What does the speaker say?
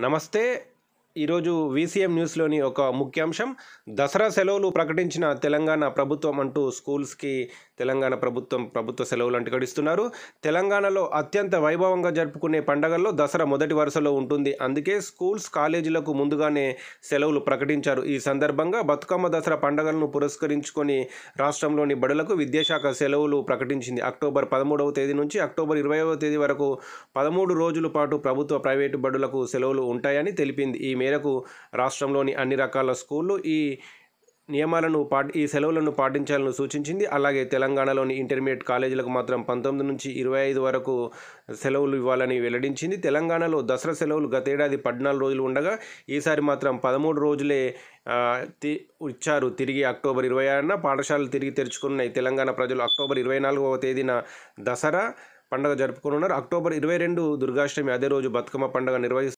नमस्ते ఈరోజు వీసీఎం న్యూస్లోని ఒక ముఖ్యాంశం దసరా సెలవులు ప్రకటించిన తెలంగాణ ప్రభుత్వం అంటూ స్కూల్స్కి తెలంగాణ ప్రభుత్వం ప్రభుత్వ సెలవులు గడిస్తున్నారు తెలంగాణలో అత్యంత వైభవంగా జరుపుకునే పండగల్లో దసరా మొదటి వరుసలో ఉంటుంది అందుకే స్కూల్స్ కాలేజీలకు ముందుగానే సెలవులు ప్రకటించారు ఈ సందర్భంగా బతుకమ్మ దసరా పండగలను పురస్కరించుకొని రాష్ట్రంలోని బడులకు విద్యాశాఖ సెలవులు ప్రకటించింది అక్టోబర్ పదమూడవ తేదీ నుంచి అక్టోబర్ ఇరవైవ తేదీ వరకు పదమూడు రోజుల పాటు ప్రభుత్వ ప్రైవేటు బడులకు సెలవులు ఉంటాయని తెలిపింది ఈ మేరకు రాష్ట్రంలోని అన్ని రకాల స్కూళ్ళు ఈ నియమాలను పాటి ఈ సెలవులను పాటించాలని సూచించింది అలాగే తెలంగాణలోని ఇంటర్మీడియట్ కాలేజీలకు మాత్రం పంతొమ్మిది నుంచి ఇరవై ఐదు వరకు సెలవులు ఇవ్వాలని వెల్లడించింది తెలంగాణలో దసరా సెలవులు గతేడాది పద్నాలుగు రోజులు ఉండగా ఈసారి మాత్రం పదమూడు రోజులే ఇచ్చారు తిరిగి అక్టోబర్ ఇరవై ఆరున పాఠశాలలు తిరిగి తెరుచుకున్నాయి తెలంగాణ ప్రజలు అక్టోబర్ ఇరవై నాలుగవ తేదీన దసరా పండుగ జరుపుకున్నారు అక్టోబర్ ఇరవై రెండు దుర్గాష్టమి అదే రోజు బతుకమ్మ పండుగ నిర్వహిస్తారు